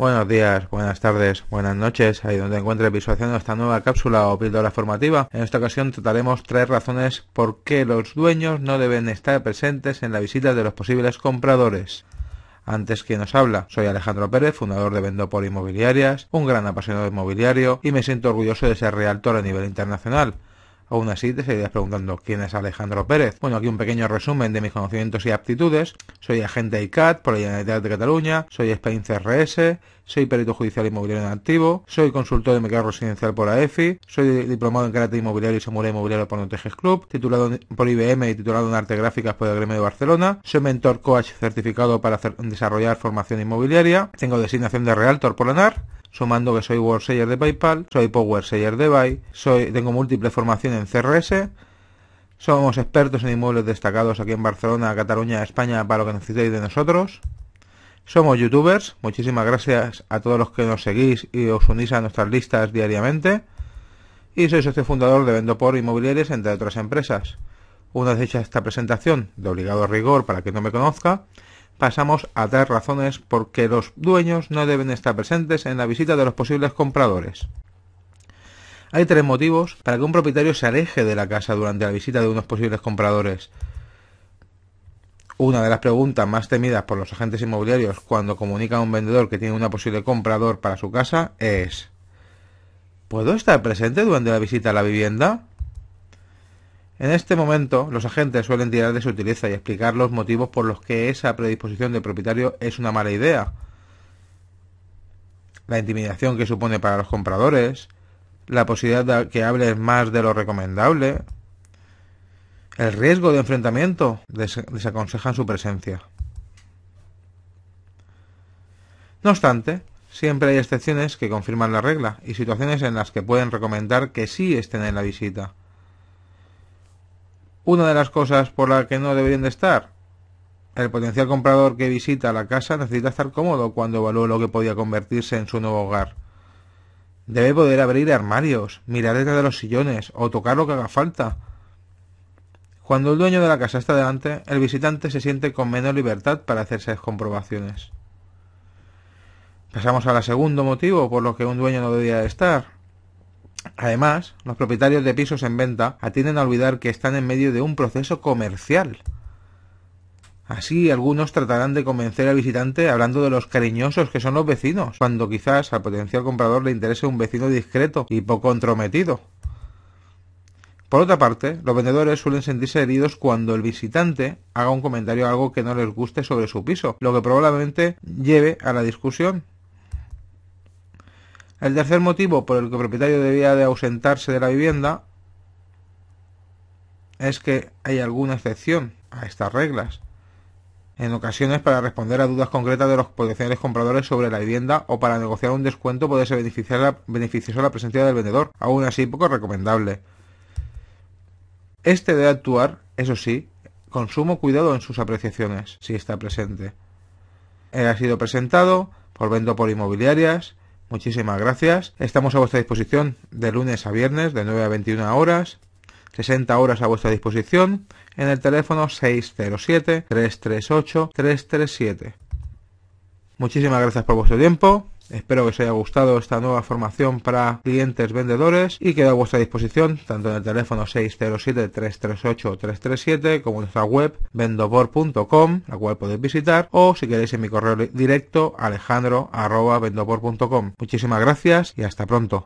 Buenos días, buenas tardes, buenas noches, ahí donde encuentre visualizando esta nueva cápsula o píldora formativa. En esta ocasión trataremos tres razones por qué los dueños no deben estar presentes en la visita de los posibles compradores. Antes que nos habla, soy Alejandro Pérez, fundador de Vendopor Inmobiliarias, un gran apasionado inmobiliario y me siento orgulloso de ser realtor a nivel internacional. Aún así, te seguirás preguntando quién es Alejandro Pérez. Bueno, aquí un pequeño resumen de mis conocimientos y aptitudes. Soy agente ICAT por la Generalitat de Cataluña, soy Spain CRS, soy perito judicial inmobiliario en activo, soy consultor de mercado residencial por la AEFI, soy diplomado en carácter inmobiliario y seguridad inmobiliario por Notejes Club, titulado por IBM y titulado en arte gráficas por el Gremio de Barcelona, soy mentor coach certificado para desarrollar formación inmobiliaria, tengo designación de Realtor por la NAR sumando que soy WordSayer de PayPal, soy seller de Buy, soy, tengo múltiple formación en CRS, somos expertos en inmuebles destacados aquí en Barcelona, Cataluña, España, para lo que necesitéis de nosotros. Somos youtubers, muchísimas gracias a todos los que nos seguís y os unís a nuestras listas diariamente. Y soy socio fundador de Vendopor Inmobiliarios, entre otras empresas. Una vez hecha esta presentación, de obligado rigor para que no me conozca, pasamos a tres razones por qué los dueños no deben estar presentes en la visita de los posibles compradores. Hay tres motivos para que un propietario se aleje de la casa durante la visita de unos posibles compradores. Una de las preguntas más temidas por los agentes inmobiliarios cuando comunican a un vendedor que tiene una posible comprador para su casa es ¿Puedo estar presente durante la visita a la vivienda? En este momento, los agentes suelen tirar de su utiliza y explicar los motivos por los que esa predisposición del propietario es una mala idea. La intimidación que supone para los compradores, la posibilidad de que hables más de lo recomendable, el riesgo de enfrentamiento, desaconsejan su presencia. No obstante, siempre hay excepciones que confirman la regla y situaciones en las que pueden recomendar que sí estén en la visita una de las cosas por las que no deberían de estar. El potencial comprador que visita la casa necesita estar cómodo cuando evalúa lo que podía convertirse en su nuevo hogar. Debe poder abrir armarios, mirar detrás de los sillones o tocar lo que haga falta. Cuando el dueño de la casa está delante, el visitante se siente con menos libertad para hacerse comprobaciones. Pasamos al segundo motivo por lo que un dueño no debería estar, Además, los propietarios de pisos en venta atienden a olvidar que están en medio de un proceso comercial. Así, algunos tratarán de convencer al visitante hablando de los cariñosos que son los vecinos, cuando quizás al potencial comprador le interese un vecino discreto y poco entrometido. Por otra parte, los vendedores suelen sentirse heridos cuando el visitante haga un comentario algo que no les guste sobre su piso, lo que probablemente lleve a la discusión. El tercer motivo por el que el propietario debía de ausentarse de la vivienda es que hay alguna excepción a estas reglas, en ocasiones para responder a dudas concretas de los potenciales compradores sobre la vivienda o para negociar un descuento puede ser beneficioso la presencia del vendedor, aún así poco recomendable. Este debe actuar, eso sí, con sumo cuidado en sus apreciaciones, si está presente. Él ha sido presentado por vendo por inmobiliarias, Muchísimas gracias. Estamos a vuestra disposición de lunes a viernes de 9 a 21 horas. 60 horas a vuestra disposición en el teléfono 607-338-337. Muchísimas gracias por vuestro tiempo. Espero que os haya gustado esta nueva formación para clientes vendedores y quedo a vuestra disposición tanto en el teléfono 607-338-337 como en nuestra web vendobor.com, la cual podéis visitar, o si queréis en mi correo directo alejandro.vendobor.com. Muchísimas gracias y hasta pronto.